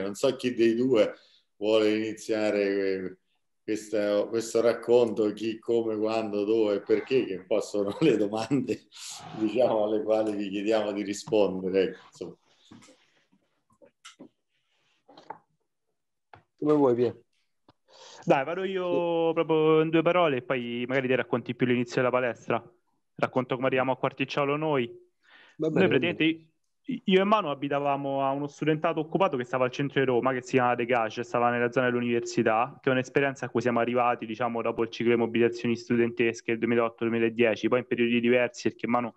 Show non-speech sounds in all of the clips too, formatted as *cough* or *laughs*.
Non so chi dei due vuole iniziare eh, questa, questo racconto, chi, come, quando, dove, perché, che un po' sono *laughs* le domande diciamo, alle quali vi chiediamo di rispondere. Ecco, insomma. Come vuoi, Pia? Dai, vado io proprio in due parole e poi magari ti racconti più l'inizio della palestra. Racconto come arriviamo a Quarticciolo noi. Bene, noi praticamente io e Manu abitavamo a uno studentato occupato che stava al centro di Roma, che si chiama De Cage, stava nella zona dell'università, che è un'esperienza a cui siamo arrivati, diciamo, dopo il ciclo di mobilitazioni studentesche del 2008-2010, poi in periodi diversi, perché Manu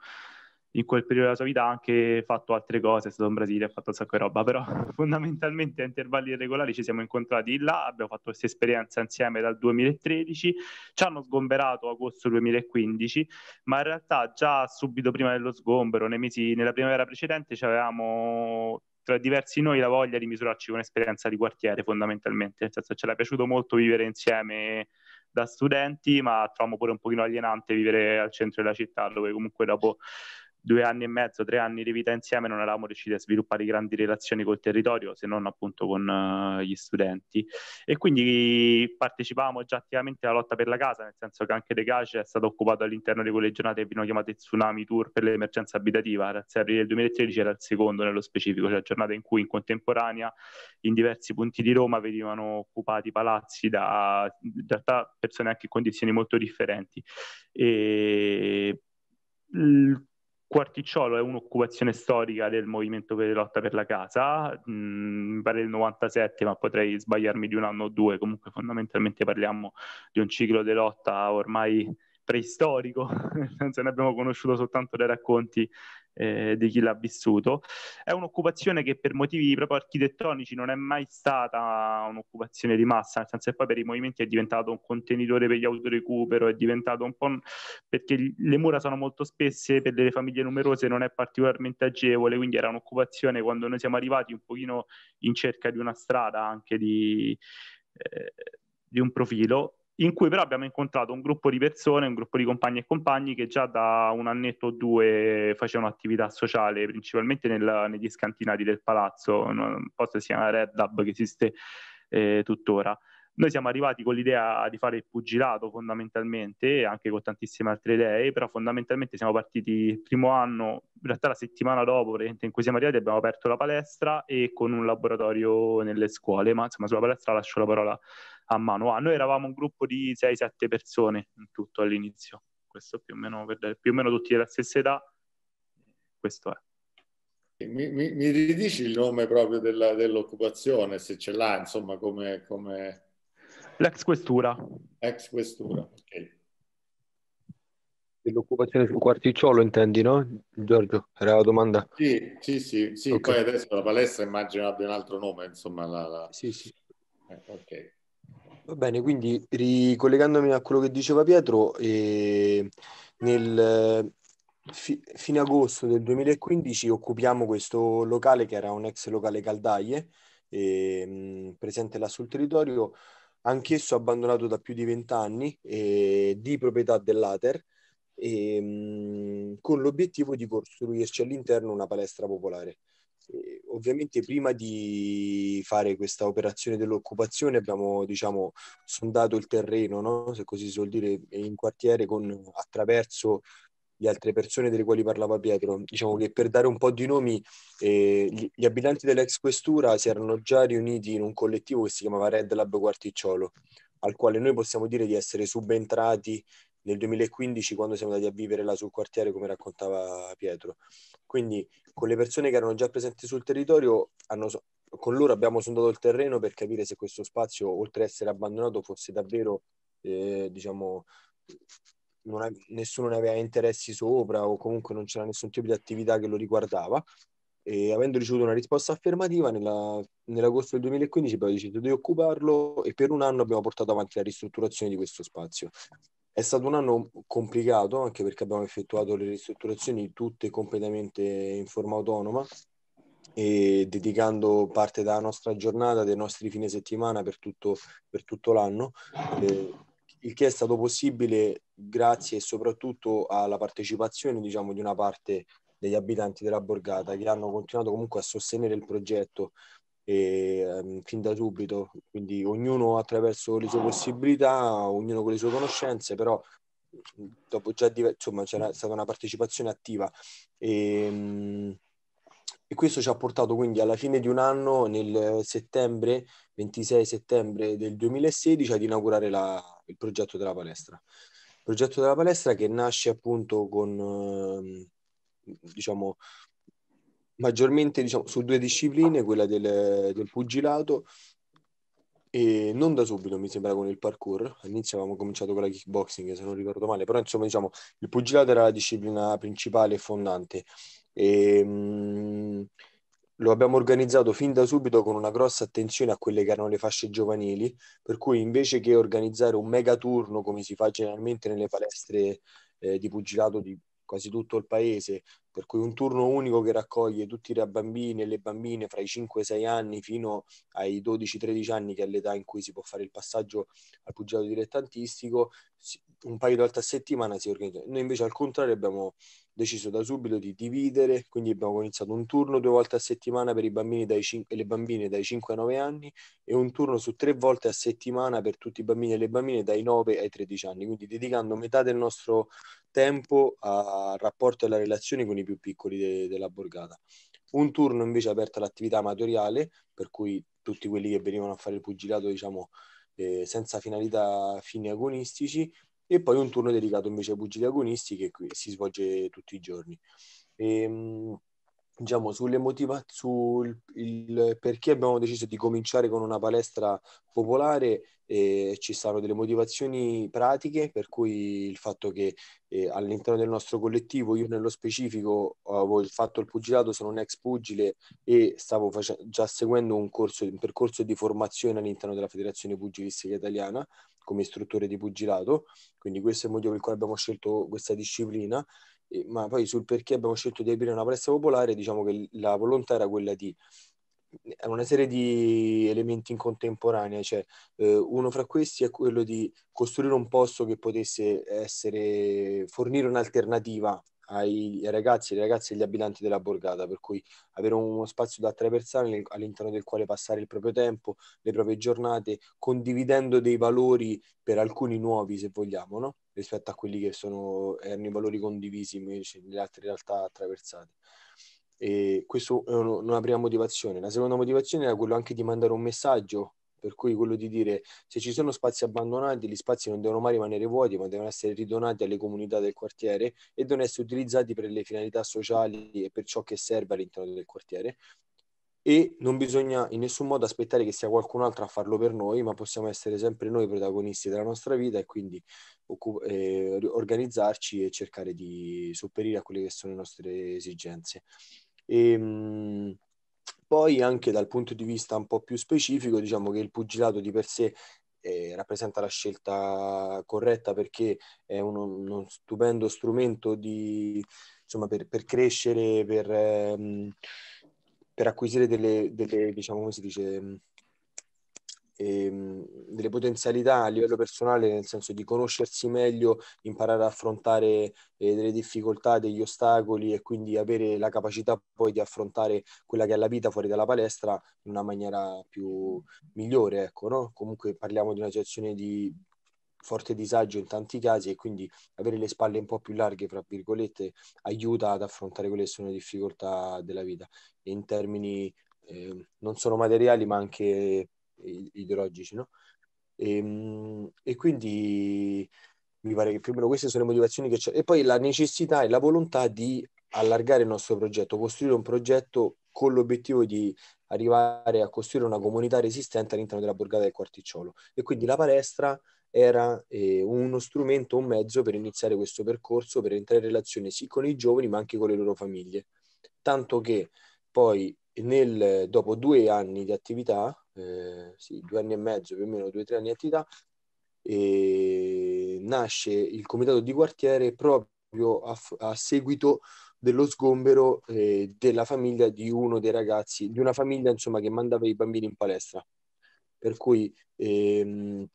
in quel periodo della sua vita ha anche fatto altre cose, è stato in Brasile, ha fatto un sacco di roba, però *laughs* fondamentalmente a intervalli regolari ci siamo incontrati là, abbiamo fatto questa esperienza insieme dal 2013, ci hanno sgomberato agosto 2015, ma in realtà già subito prima dello sgombero, nei mesi, nella primavera precedente, ci avevamo tra diversi noi la voglia di misurarci con esperienza di quartiere fondamentalmente, nel senso ce l'è piaciuto molto vivere insieme da studenti, ma troviamo pure un pochino alienante vivere al centro della città, dove comunque dopo due anni e mezzo, tre anni di vita insieme non eravamo riusciti a sviluppare grandi relazioni col territorio se non appunto con uh, gli studenti e quindi partecipavamo già attivamente alla lotta per la casa nel senso che anche De Cage è stato occupato all'interno di quelle giornate che vengono chiamate Tsunami Tour per l'emergenza abitativa, dal 6 aprile del 2013 era il secondo nello specifico, cioè giornata in cui in contemporanea in diversi punti di Roma venivano occupati palazzi da in realtà persone anche in condizioni molto differenti e Quarticciolo è un'occupazione storica del movimento per la lotta per la casa, mm, mi pare del 97, ma potrei sbagliarmi di un anno o due, comunque fondamentalmente parliamo di un ciclo di lotta ormai preistorico, *laughs* nel ne abbiamo conosciuto soltanto dai racconti eh, di chi l'ha vissuto. È un'occupazione che per motivi proprio architettonici non è mai stata un'occupazione di massa, nel senso che poi per i movimenti è diventato un contenitore per gli autorecupero, è diventato un po' un... perché le mura sono molto spesse, per delle famiglie numerose non è particolarmente agevole, quindi era un'occupazione quando noi siamo arrivati un pochino in cerca di una strada anche di, eh, di un profilo in cui però abbiamo incontrato un gruppo di persone, un gruppo di compagni e compagni che già da un annetto o due facevano attività sociale, principalmente nel, negli scantinati del palazzo, un posto che si chiama Red Hub che esiste eh, tuttora. Noi siamo arrivati con l'idea di fare il pugilato fondamentalmente, anche con tantissime altre idee, però fondamentalmente siamo partiti il primo anno, in realtà la settimana dopo in cui siamo arrivati abbiamo aperto la palestra e con un laboratorio nelle scuole, ma insomma sulla palestra lascio la parola a mano. Ah, noi eravamo un gruppo di 6-7 persone in tutto all'inizio, questo più o meno, per, più o meno tutti della stessa età, questo è. Mi, mi, mi, ridici il nome proprio della, dell'occupazione, se ce l'ha, insomma, come, come, L'ex questura. Ex questura, ok. Dell'occupazione sul quarticciolo intendi, no? Giorgio, era la domanda. Sì, sì, sì, sì. Okay. poi adesso la palestra immagino abbia un altro nome, insomma. La, la... Sì, sì. Eh, ok. Va bene, quindi ricollegandomi a quello che diceva Pietro, eh, nel, fi, fine agosto del 2015 occupiamo questo locale che era un ex locale caldaie, eh, presente là sul territorio, anch'esso abbandonato da più di vent'anni, eh, di proprietà dell'Ater, ehm, con l'obiettivo di costruirci all'interno una palestra popolare. Eh, ovviamente prima di fare questa operazione dell'occupazione abbiamo diciamo, sondato il terreno, no? se così si vuol dire, in quartiere con, attraverso di altre persone delle quali parlava Pietro. Diciamo che per dare un po' di nomi, eh, gli, gli, abitanti dell'ex questura si erano già riuniti in un collettivo che si chiamava Red Lab Quarticciolo, al quale noi possiamo dire di essere subentrati nel 2015 quando siamo andati a vivere là sul quartiere, come raccontava Pietro. Quindi con le persone che erano già presenti sul territorio, hanno, con loro abbiamo sondato il terreno per capire se questo spazio, oltre ad essere abbandonato, fosse davvero, eh, diciamo, non, nessuno ne aveva interessi sopra o comunque non c'era nessun tipo di attività che lo riguardava. E avendo ricevuto una risposta affermativa nella, nell'agosto del 2015 abbiamo deciso di occuparlo e per un anno abbiamo portato avanti la ristrutturazione di questo spazio. È stato un anno complicato anche perché abbiamo effettuato le ristrutturazioni tutte completamente in forma autonoma e dedicando parte della nostra giornata, dei nostri fine settimana per tutto, per tutto l'anno. Eh, il che è stato possibile grazie soprattutto alla partecipazione diciamo, di una parte degli abitanti della borgata che hanno continuato comunque a sostenere il progetto e, ehm, fin da subito, quindi ognuno attraverso le sue possibilità, ognuno con le sue conoscenze, però dopo già diver- insomma c'era stata una partecipazione attiva e, ehm, e questo ci ha portato quindi alla fine di un anno, nel eh, settembre, 26 settembre del 2016, ad inaugurare la, il progetto della palestra. Il progetto della palestra che nasce appunto con, ehm, diciamo, maggiormente diciamo, su due discipline, quella del, del pugilato e non da subito mi sembra con il parkour all'inizio avevamo cominciato con la kickboxing se non ricordo male però insomma diciamo il pugilato era la disciplina principale e fondante e, ehm, mh, lo abbiamo organizzato fin da subito con una grossa attenzione a quelle che erano le fasce giovanili, per cui invece che organizzare un mega turno come si fa generalmente nelle palestre eh, di pugilato di quasi tutto il paese, per cui un turno unico che raccoglie tutti i bambini e le bambine fra i 5 e 6 anni fino ai 12-13 anni, che è l'età in cui si può fare il passaggio al pugilato dilettantistico, un paio di volte a settimana si organizza. Noi invece al contrario abbiamo deciso da subito di dividere, quindi abbiamo iniziato un turno due volte a settimana per i bambini cin- e le bambine dai 5 ai 9 anni e un turno su tre volte a settimana per tutti i bambini e le bambine dai 9 ai 13 anni, quindi dedicando metà del nostro tempo al rapporto e alla relazione con i più piccoli de- della borgata. Un turno invece aperto all'attività amatoriale, per cui tutti quelli che venivano a fare il pugilato, diciamo, eh, senza finalità fini agonistici, e poi un turno dedicato invece ai pugili agonisti che qui si svolge tutti i giorni. E, ehm, diciamo, sulle motivazioni, sul il, perché abbiamo deciso di cominciare con una palestra popolare, eh, ci saranno delle motivazioni pratiche, per cui il fatto che eh, all'interno del nostro collettivo, io nello specifico avevo fatto il pugilato, sono un ex pugile e stavo face- già seguendo un, corso, un percorso di formazione all'interno della Federazione Pugilistica Italiana come istruttore di pugilato, quindi questo è il motivo per il quale abbiamo scelto questa disciplina, e, ma poi sul perché abbiamo scelto di aprire una palestra popolare, diciamo che la volontà era quella di una serie di elementi in contemporanea, cioè eh, uno fra questi è quello di costruire un posto che potesse essere, fornire un'alternativa ai ragazzi e ragazze e agli abitanti della borgata, per cui avere uno spazio da tre persone all'interno del quale passare il proprio tempo, le proprie giornate, condividendo dei valori per alcuni nuovi, se vogliamo, no? rispetto a quelli che sono, erano i valori condivisi invece nelle altre realtà attraversate. E questa è una prima motivazione. La seconda motivazione era quello anche di mandare un messaggio per cui quello di dire se ci sono spazi abbandonati, gli spazi non devono mai rimanere vuoti, ma devono essere ridonati alle comunità del quartiere e devono essere utilizzati per le finalità sociali e per ciò che serve all'interno del quartiere. E non bisogna in nessun modo aspettare che sia qualcun altro a farlo per noi, ma possiamo essere sempre noi protagonisti della nostra vita e quindi occup- eh, organizzarci e cercare di sopperire a quelle che sono le nostre esigenze. E, ehm, mh, poi anche dal punto di vista un po' più specifico, diciamo che il pugilato di per sé eh, rappresenta la scelta corretta perché è uno, uno stupendo strumento di, insomma, per, per, crescere, per, ehm, per acquisire delle, delle, diciamo, come si dice, Ehm, delle potenzialità a livello personale, nel senso di conoscersi meglio, imparare ad affrontare eh, delle difficoltà, degli ostacoli e quindi avere la capacità poi di affrontare quella che è la vita fuori dalla palestra in una maniera più migliore. Ecco, no? Comunque parliamo di una situazione di forte disagio in tanti casi e quindi avere le spalle un po' più larghe, fra virgolette, aiuta ad affrontare quelle che sono le difficoltà della vita e in termini eh, non solo materiali ma anche ideologici, no? E, ehm, e, quindi mi pare che più o meno queste sono le motivazioni che c'è. E poi la necessità e la volontà di allargare il nostro progetto, costruire un progetto con l'obiettivo di arrivare a costruire una comunità resistente all'interno della borgata del Quarticciolo. E quindi la palestra era eh, uno strumento, un mezzo per iniziare questo percorso, per entrare in relazione sì con i giovani ma anche con le loro famiglie. Tanto che poi nel, dopo due anni di attività eh, sì, due anni e mezzo, più o meno due o tre anni di attività, e nasce il comitato di quartiere proprio a, a seguito dello sgombero eh, della famiglia di uno dei ragazzi, di una famiglia insomma che mandava i bambini in palestra. Per cui ehm,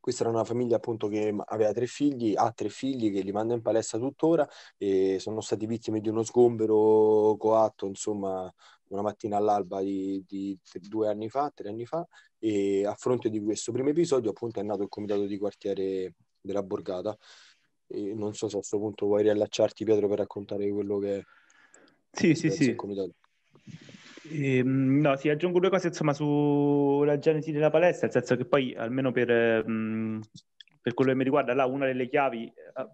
questa era una famiglia appunto che aveva tre figli, ha tre figli che li manda in palestra tuttora e sono stati vittime di uno sgombero coatto, insomma, una mattina all'alba di, di, due anni fa, tre anni fa, e a fronte di questo primo episodio appunto è nato il comitato di quartiere della Borgata. E non so se a questo punto vuoi riallacciarti Pietro per raccontare quello che... È sì, sì, sì. Comitato. Eh, no, sì, aggiungo due cose insomma sulla genesi della palestra, nel senso che poi almeno per, mh, ehm, per quello che mi riguarda, là una delle chiavi, eh,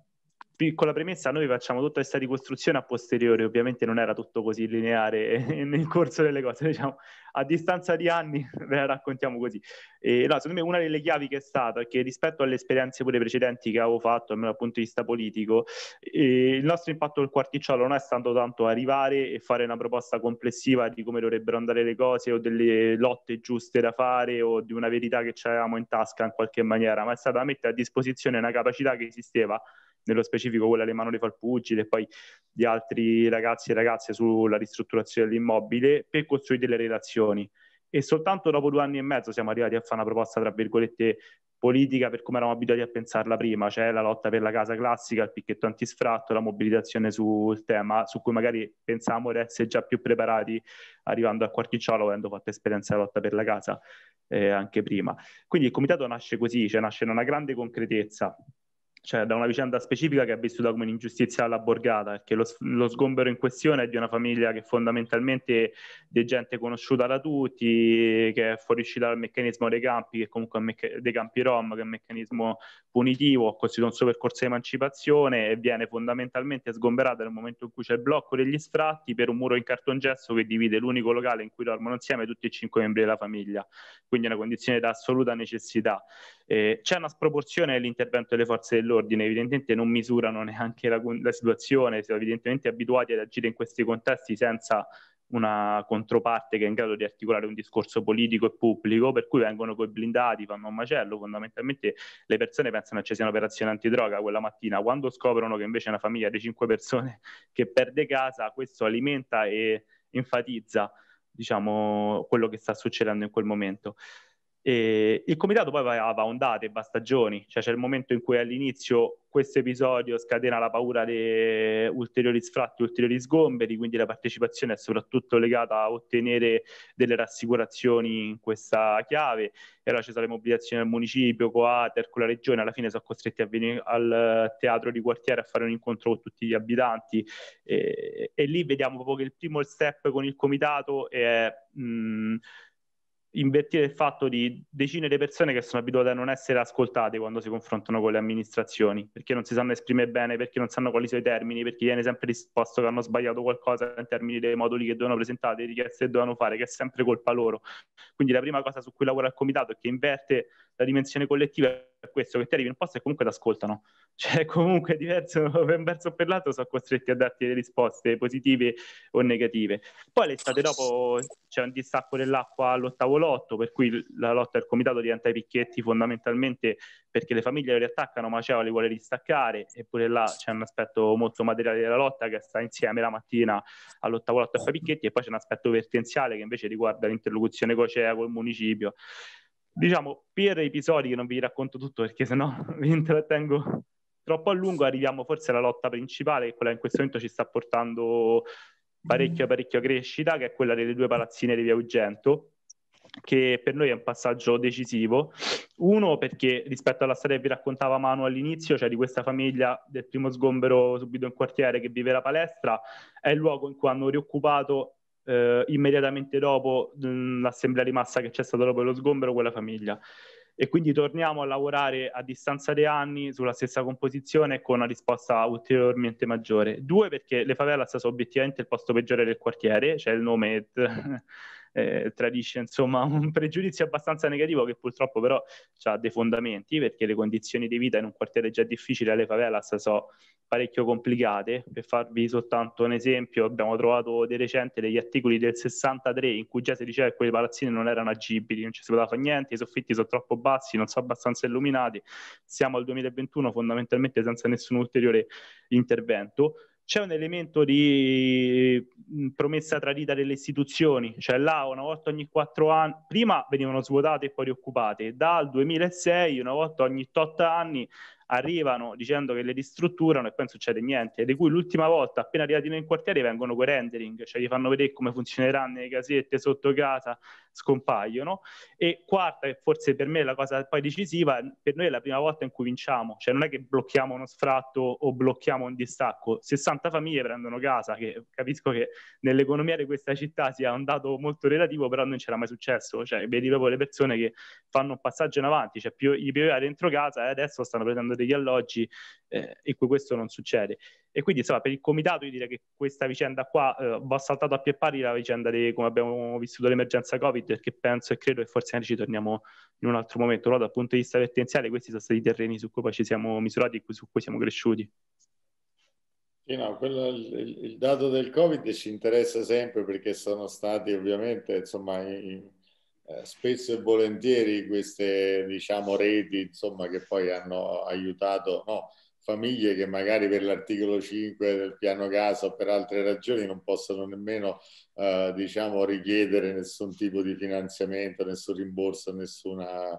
piccola premessa, noi facciamo tutta questa ricostruzione a posteriori, ovviamente non era tutto così lineare *laughs* nel corso delle cose, diciamo, a distanza di anni ve *laughs* la raccontiamo così. E, no, secondo me una delle chiavi che è stata, che rispetto alle esperienze pure precedenti che avevo fatto, almeno dal punto di vista politico, eh, il nostro impatto del quarticciolo non è stato tanto arrivare e fare una proposta complessiva di come dovrebbero andare le cose o delle lotte giuste da fare o di una verità che avevamo in tasca in qualche maniera, ma è stata mettere a disposizione una capacità che esisteva nello specifico quella di Emanuele Falpugile e poi di altri ragazzi e ragazze sulla ristrutturazione dell'immobile per costruire delle relazioni. E soltanto dopo due anni e mezzo siamo arrivati a fare una proposta, tra virgolette, politica per come eravamo abituati a pensarla prima, cioè la lotta per la casa classica, il picchetto antisfratto, la mobilitazione sul tema, su cui magari pensavamo di essere già più preparati arrivando a Quarticciolo, avendo fatto esperienza di lotta per la casa eh, anche prima. Quindi il comitato nasce così, cioè nasce in una grande concretezza, cioè da una vicenda specifica che è vissuta come un'ingiustizia alla borgata, perché lo, lo, sgombero in questione è di una famiglia che fondamentalmente è gente conosciuta da tutti, che è fuoriuscita dal meccanismo dei campi, che comunque è mecca- dei campi rom, che è un meccanismo punitivo, ha costituito un suo percorso di emancipazione e viene fondamentalmente sgomberata nel momento in cui c'è il blocco degli sfratti per un muro in cartongesso che divide l'unico locale in cui dormono insieme tutti e cinque membri della famiglia. Quindi è una condizione di assoluta necessità. Eh, c'è una sproporzione nell'intervento delle forze dell'ordine, evidentemente non misurano neanche la, la situazione, sono evidentemente abituati ad agire in questi contesti senza una controparte che è in grado di articolare un discorso politico e pubblico, per cui vengono coi blindati, fanno un macello, fondamentalmente le persone pensano che ci sia un'operazione antidroga quella mattina, quando scoprono che invece è una famiglia di cinque persone *laughs* che perde casa, questo alimenta e enfatizza diciamo, quello che sta succedendo in quel momento. E il comitato poi va, va ondate, va stagioni, cioè c'è il momento in cui all'inizio questo episodio scatena la paura di ulteriori sfratti, ulteriori sgomberi, quindi la partecipazione è soprattutto legata a ottenere delle rassicurazioni in questa chiave, e allora ci sono le mobilitazioni al municipio, Coater, con la regione, alla fine sono costretti a venire al teatro di quartiere a fare un incontro con tutti gli abitanti e, e lì vediamo proprio che il primo step con il comitato è... Mh, invertire il fatto di decine di persone che sono abituate a non essere ascoltate quando si confrontano con le amministrazioni, perché non si sanno esprimere bene, perché non sanno quali sono i termini, perché viene sempre risposto che hanno sbagliato qualcosa in termini dei moduli che devono presentare, delle richieste che devono fare, che è sempre colpa loro. Quindi la prima cosa su cui lavora il comitato è che inverte la dimensione collettiva per questo che ti arrivi in un posto e comunque ti ascoltano. *laughs* Cioè, comunque diverso *laughs* per verso o per l'altro sono costretti a darti le risposte positive o negative. Poi l'estate dopo c'è un distacco dell'acqua all'ottavo lotto, per cui la lotta del comitato diventa ai picchietti fondamentalmente perché le famiglie le riattaccano, ma Maceo le vuole distaccare, eppure là c'è un aspetto molto materiale della lotta che sta insieme la mattina all'ottavo lotto a fare Picchietti e poi c'è un aspetto vertenziale che invece riguarda l'interlocuzione cocea col municipio. Diciamo, per episodi che non vi racconto tutto perché sennò *laughs* vi intrattengo troppo a lungo, arriviamo forse alla lotta principale, che quella in questo momento ci sta portando parecchio parecchio crescita, che è quella delle due palazzine di Via Ugento, che per noi è un passaggio decisivo. Uno perché rispetto alla storia che vi raccontava Manu all'inizio, cioè di questa famiglia del primo sgombero subito in quartiere che vive la palestra, è il luogo in cui hanno rioccupato eh, immediatamente dopo mh, mm, l'assemblea di massa che c'è stata dopo lo sgombero quella famiglia. E quindi torniamo a lavorare a distanza di anni sulla stessa composizione con una risposta ulteriormente maggiore. Due, perché le favelas sono obiettivamente il posto peggiore del quartiere, c'è cioè il nome eh, eh, tradisce insomma *laughs* un pregiudizio abbastanza negativo che purtroppo però ha dei fondamenti perché le condizioni di vita in un quartiere già difficile alle favelas sono parecchio complicate. Per farvi soltanto un esempio, abbiamo trovato di recente degli articoli del 63 in cui già si diceva che quei palazzini non erano agibili, non ci si poteva fare niente, i soffitti sono troppo bassi, non sono abbastanza illuminati. Siamo al 2021 fondamentalmente senza nessun ulteriore intervento c'è un elemento di mm, promessa tradita delle istituzioni, cioè là una volta ogni quattro anni, prima venivano svuotate e poi rioccupate, dal 2006 una volta ogni otto anni arrivano dicendo che le distrutturano e poi non succede niente, di cui l'ultima volta appena arrivati nei quartiere vengono con rendering, cioè gli fanno vedere come funzioneranno le casette sotto casa, scompaiono. E quarta, e forse per me è la cosa poi decisiva, per noi è la prima volta in cui vinciamo, cioè non è che blocchiamo uno sfratto o blocchiamo un distacco, 60 famiglie prendono casa, che capisco che nell'economia di questa città sia un dato molto relativo, però non c'era mai successo, cioè vedi proprio le persone che fanno un passaggio in avanti, cioè più, gli pioveva dentro casa e adesso stanno prendendo degli alloggi eh, in cui questo non succede. E quindi insomma, per il comitato io direi che questa vicenda qua eh, va saltata a pie pari la vicenda di come abbiamo vissuto l'emergenza Covid, perché penso e credo che forse ne ci torniamo in un altro momento, però dal punto di vista vertenziale questi sono stati i terreni su cui poi ci siamo misurati e su cui siamo cresciuti. Sì, no, quello, il, il, dato del Covid ci interessa sempre perché sono stati ovviamente insomma, in eh, spesso e volentieri queste diciamo reti insomma che poi hanno aiutato no, famiglie che magari per l'articolo 5 del piano casa o per altre ragioni non possono nemmeno eh, diciamo richiedere nessun tipo di finanziamento, nessun rimborso, nessuna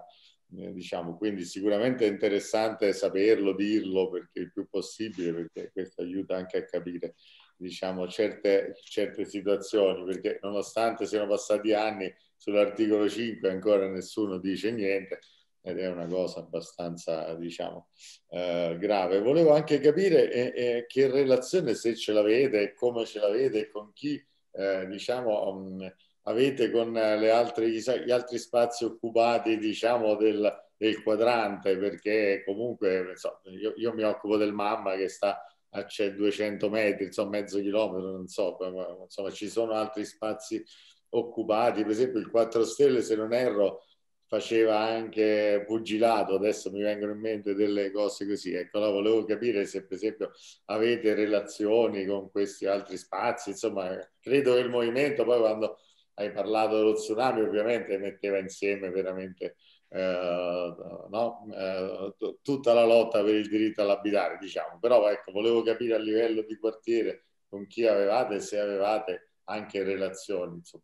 eh, diciamo quindi sicuramente è interessante saperlo, dirlo perché il più possibile perché questo aiuta anche a capire diciamo, certe, certe situazioni, perché nonostante siano passati anni sull'articolo 5 ancora nessuno dice niente, ed è una cosa abbastanza, diciamo, eh, grave. Volevo anche capire eh, eh, che relazione, se ce l'avete, come ce l'avete, con chi, eh, diciamo, um, avete con altre, gli altri spazi occupati, diciamo, del, del quadrante, perché comunque, insomma, io, io mi occupo del mamma che sta a ah, 200 metri, insomma mezzo chilometro, non so, ma, insomma ci sono altri spazi occupati, per esempio il 4 Stelle se non erro faceva anche pugilato, adesso mi vengono in mente delle cose così, ecco allora volevo capire se per esempio avete relazioni con questi altri spazi, insomma credo che il movimento poi quando hai parlato dello tsunami ovviamente metteva insieme veramente eh, no? eh, tutta la lotta per il diritto all'abitare, diciamo. Però ecco, volevo capire a livello di quartiere con chi avevate e se avevate anche relazioni, insomma.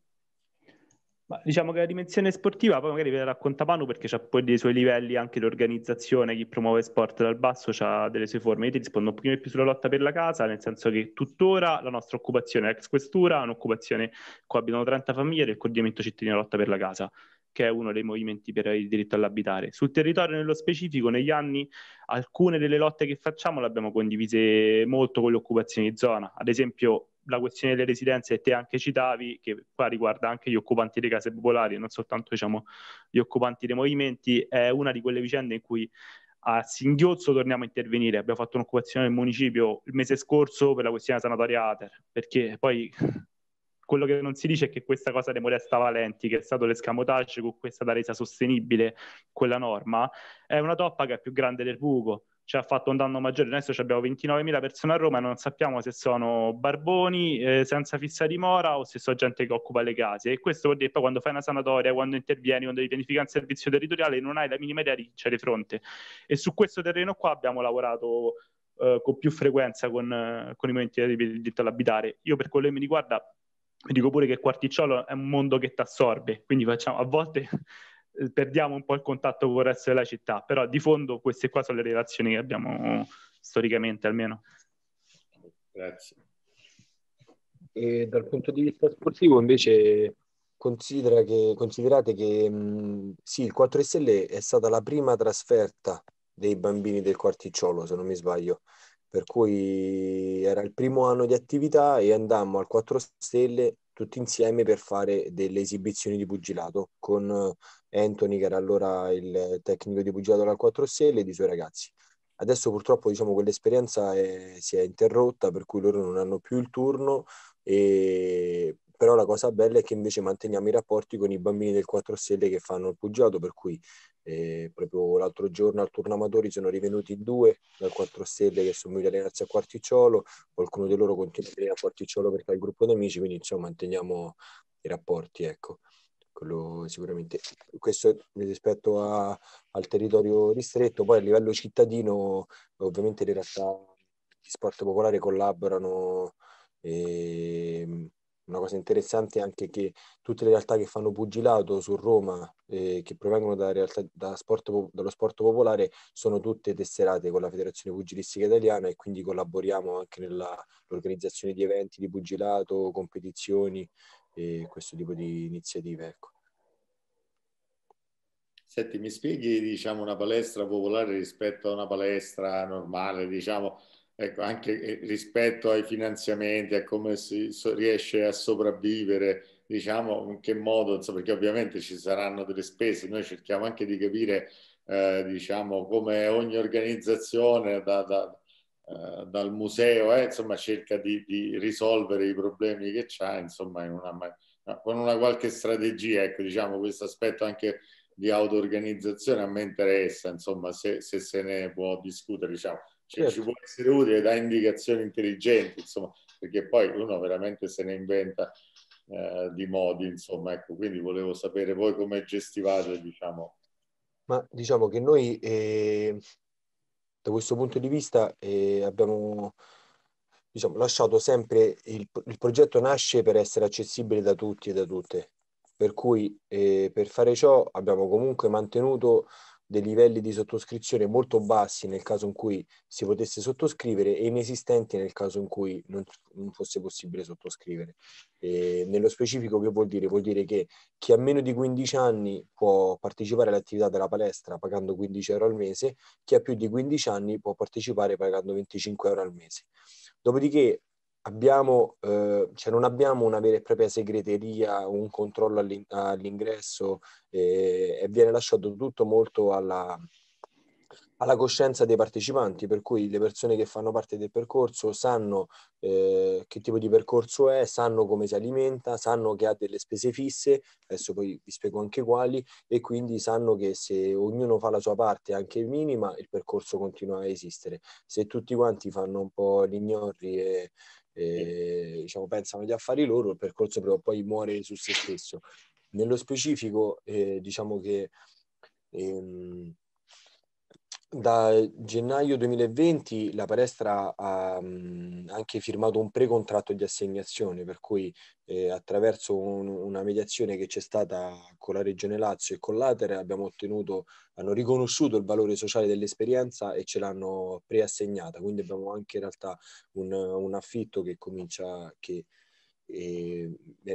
Ma diciamo che la dimensione sportiva, poi magari ve la racconta Manu perché c'ha poi dei suoi livelli anche l'organizzazione, chi promuove sport dal basso ha delle sue forme. Io ti rispondo un pochino più sulla lotta per la casa, nel senso che tuttora la nostra occupazione ex questura è un'occupazione in cui abitano 30 famiglie del coordinamento cittadino lotta per la casa che è uno dei movimenti per il diritto all'abitare. Sul territorio nello specifico, negli anni, alcune delle lotte che facciamo le abbiamo condivise molto con le occupazioni di zona. Ad esempio, la questione delle residenze che te anche citavi, che qua riguarda anche gli occupanti delle case popolari, non soltanto diciamo, gli occupanti dei movimenti, è una di quelle vicende in cui a singhiozzo torniamo a intervenire. Abbiamo fatto un'occupazione del municipio il mese scorso per la questione sanatoria Ater, perché poi quello che non si dice è che questa cosa di Modesta Valenti, che è stato l'escamotage con cui è stata resa sostenibile, quella norma, è una toppa che è più grande del buco ci ha fatto un danno maggiore. Adesso abbiamo 29.000 persone a Roma e non sappiamo se sono barboni eh, senza fissa dimora o se sono gente che occupa le case. E questo vuol dire poi quando fai una sanatoria, quando intervieni, quando devi pianificare un servizio territoriale, non hai la minima idea di chi c'è di fronte. E su questo terreno qua abbiamo lavorato eh, con più frequenza con, eh, con i momenti di diritto all'abitare. Io per quello che mi riguarda dico pure che il Quarticciolo è un mondo che ti assorbe, quindi facciamo, a volte eh, perdiamo un po' il contatto con il resto della città, però di fondo queste qua sono le relazioni che abbiamo storicamente almeno. Grazie. E dal punto di vista sportivo invece considera che, considerate che mh, sì, il 4 Stelle è stata la prima trasferta dei bambini del Quarticciolo, se non mi sbaglio, per cui era il primo anno di attività e andammo al 4 Stelle tutti insieme per fare delle esibizioni di pugilato con eh, Anthony che era allora il tecnico di pugilato al 4 Stelle e i suoi ragazzi. Adesso purtroppo diciamo, quell'esperienza è, eh, si è interrotta per cui loro non hanno più il turno e però la cosa bella è che invece manteniamo i rapporti con i bambini del 4 Stelle che fanno il pugilato, per cui eh, proprio l'altro giorno al turno amatori sono rivenuti due dal 4 Stelle che sono venuti a allenarsi a Quarticciolo, qualcuno di loro continua a venire a Quarticciolo perché ha il gruppo d'amici, quindi insomma manteniamo i rapporti, ecco. Quello sicuramente questo rispetto a, al territorio ristretto, poi a livello cittadino ovviamente in realtà gli sport popolari collaborano e, ehm, una cosa interessante è anche che tutte le realtà che fanno pugilato su Roma, eh, che provengono da realtà, da sport, dallo sport popolare, sono tutte tesserate con la Federazione Pugilistica Italiana e quindi collaboriamo anche nell'organizzazione di eventi di pugilato, competizioni e questo tipo di iniziative. Ecco. Senti, mi spieghi diciamo, una palestra popolare rispetto a una palestra normale, diciamo, ecco, anche eh, rispetto ai finanziamenti, a come si riesce a sopravvivere, diciamo in che modo, insomma, perché ovviamente ci saranno delle spese, noi cerchiamo anche di capire eh, diciamo come ogni organizzazione da, da, eh, dal museo eh, insomma, cerca di, di, risolvere i problemi che ha insomma, in una, con una qualche strategia, ecco, diciamo questo aspetto anche di auto-organizzazione a me interessa, insomma, se, se se ne può discutere, diciamo, certo. ci può essere utile, dà indicazioni intelligenti, insomma, perché poi uno veramente se ne inventa eh, di modi, insomma, ecco, quindi volevo sapere voi come gestivate, diciamo. Ma diciamo che noi eh, da questo punto di vista eh, abbiamo diciamo, lasciato sempre, il, il, progetto nasce per essere accessibile da tutti e da tutte, per cui eh, per fare ciò abbiamo comunque mantenuto dei livelli di sottoscrizione molto bassi nel caso in cui si potesse sottoscrivere e inesistenti nel caso in cui non, non fosse possibile sottoscrivere. E nello specifico che vuol dire? Vuol dire che chi ha meno di 15 anni può partecipare all'attività della palestra pagando 15 euro al mese, chi ha più di 15 anni può partecipare pagando 25 euro al mese. Dopodiché abbiamo, eh, cioè non abbiamo una vera e propria segreteria, un controllo all'in- all'ingresso eh, e viene lasciato tutto molto alla, alla, coscienza dei partecipanti, per cui le persone che fanno parte del percorso sanno eh, che tipo di percorso è, sanno come si alimenta, sanno che ha delle spese fisse, adesso poi vi spiego anche quali, e quindi sanno che se ognuno fa la sua parte, anche minima, il percorso continua a esistere. Se tutti quanti fanno un po' gli ignorri e eh, diciamo, pensano agli affari loro, il percorso però poi muore su se stesso. Nello specifico, eh, diciamo che ehm, da gennaio 2020 la palestra ha mh, anche firmato un precontratto di assegnazione, per cui eh, attraverso un, una mediazione che c'è stata con la Regione Lazio e con l'Atere abbiamo ottenuto, hanno riconosciuto il valore sociale dell'esperienza e ce l'hanno preassegnata, quindi abbiamo anche in realtà un, un affitto che comincia, che eh,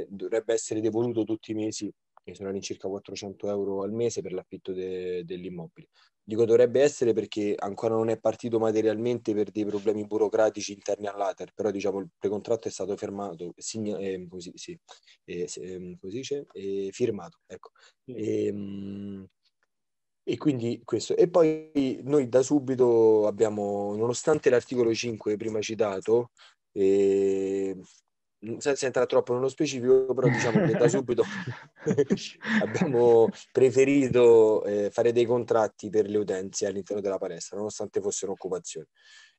dovrebbe essere devoluto tutti i mesi che sono all'incirca 400 euro al mese per l'affitto de, dell'immobile. Dico dovrebbe essere perché ancora non è partito materialmente per dei problemi burocratici interni all'Ater, però diciamo il precontratto è stato fermato, signa, eh, così, sì, eh, ehm, eh, così dice, firmato. Ecco. E, ehm, e quindi questo. E poi noi da subito abbiamo, nonostante l'articolo 5 prima citato, eh, senza entrare troppo nello specifico, però diciamo che da *laughs* subito *laughs* abbiamo preferito eh, fare dei contratti per le utenze all'interno della palestra, nonostante fossero occupazioni.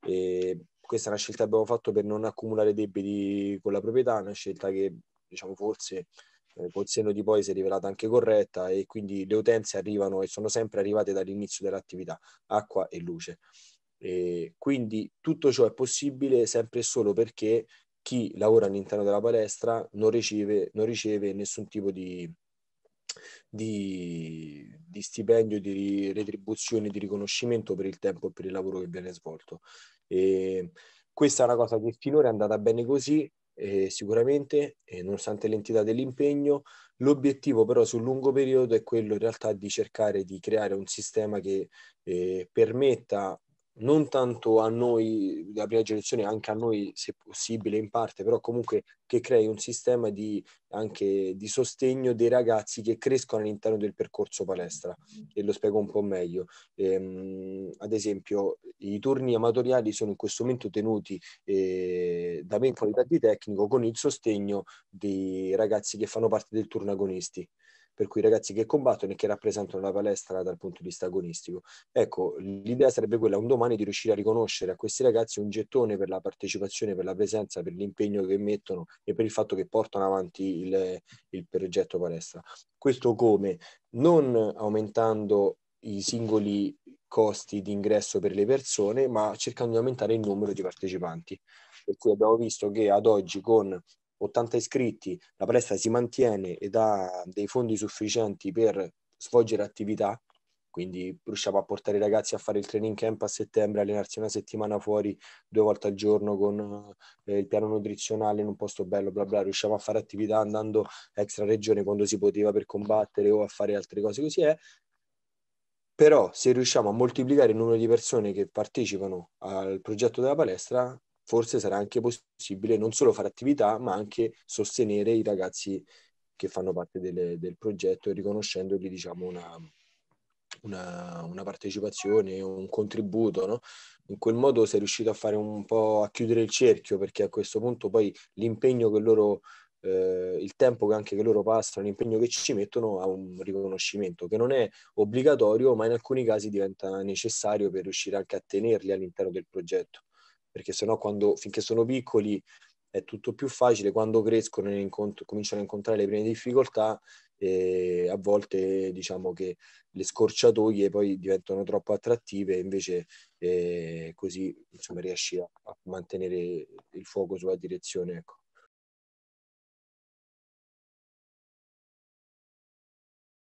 E questa è una scelta che abbiamo fatto per non accumulare debiti con la proprietà, una scelta che diciamo forse eh, col senno di poi si è rivelata anche corretta e quindi le utenze arrivano e sono sempre arrivate dall'inizio dell'attività, acqua e luce. E quindi tutto ciò è possibile sempre e solo perché chi lavora all'interno della palestra non riceve, non riceve nessun tipo di, di, di, stipendio, di retribuzione, di riconoscimento per il tempo e per il lavoro che viene svolto. E questa è una cosa che finora è andata bene così, eh, sicuramente, eh, nonostante l'entità dell'impegno. L'obiettivo però sul lungo periodo è quello in realtà di cercare di creare un sistema che eh, permetta non tanto a noi la prima generazione, anche a noi se possibile in parte, però comunque che crei un sistema di, anche di sostegno dei ragazzi che crescono all'interno del percorso palestra e lo spiego un po' meglio. Ehm, ad esempio i turni amatoriali sono in questo momento tenuti eh, da me in qualità di tecnico con il sostegno dei ragazzi che fanno parte del turno agonisti per cui i ragazzi che combattono e che rappresentano la palestra dal punto di vista agonistico. Ecco, l'idea sarebbe quella un domani di riuscire a riconoscere a questi ragazzi un gettone per la partecipazione, per la presenza, per l'impegno che mettono e per il fatto che portano avanti il, il progetto palestra. Questo come? Non aumentando i singoli costi di ingresso per le persone, ma cercando di aumentare il numero di partecipanti. Per cui abbiamo visto che ad oggi con 80 iscritti, la palestra si mantiene ed ha dei fondi sufficienti per svolgere attività, quindi riusciamo a portare i ragazzi a fare il training camp a settembre, allenarsi una settimana fuori due volte al giorno con eh, il piano nutrizionale in un posto bello, bla bla, riusciamo a fare attività andando extra regione quando si poteva per combattere o a fare altre cose così è, però se riusciamo a moltiplicare il numero di persone che partecipano al progetto della palestra forse sarà anche possibile non solo fare attività, ma anche sostenere i ragazzi che fanno parte delle, del progetto riconoscendogli diciamo, una, una, una, partecipazione, un contributo. No? In quel modo sei riuscito a fare un po' a chiudere il cerchio, perché a questo punto poi l'impegno che loro eh, il tempo che anche che loro passano, l'impegno che ci mettono ha un riconoscimento che non è obbligatorio, ma in alcuni casi diventa necessario per riuscire anche a tenerli all'interno del progetto perché sennò quando, finché sono piccoli è tutto più facile, quando crescono e incont- cominciano a incontrare le prime difficoltà, eh, a volte diciamo che le scorciatoie poi diventano troppo attrattive, invece eh, così insomma, riesci a, a, mantenere il fuoco sulla direzione. Ecco.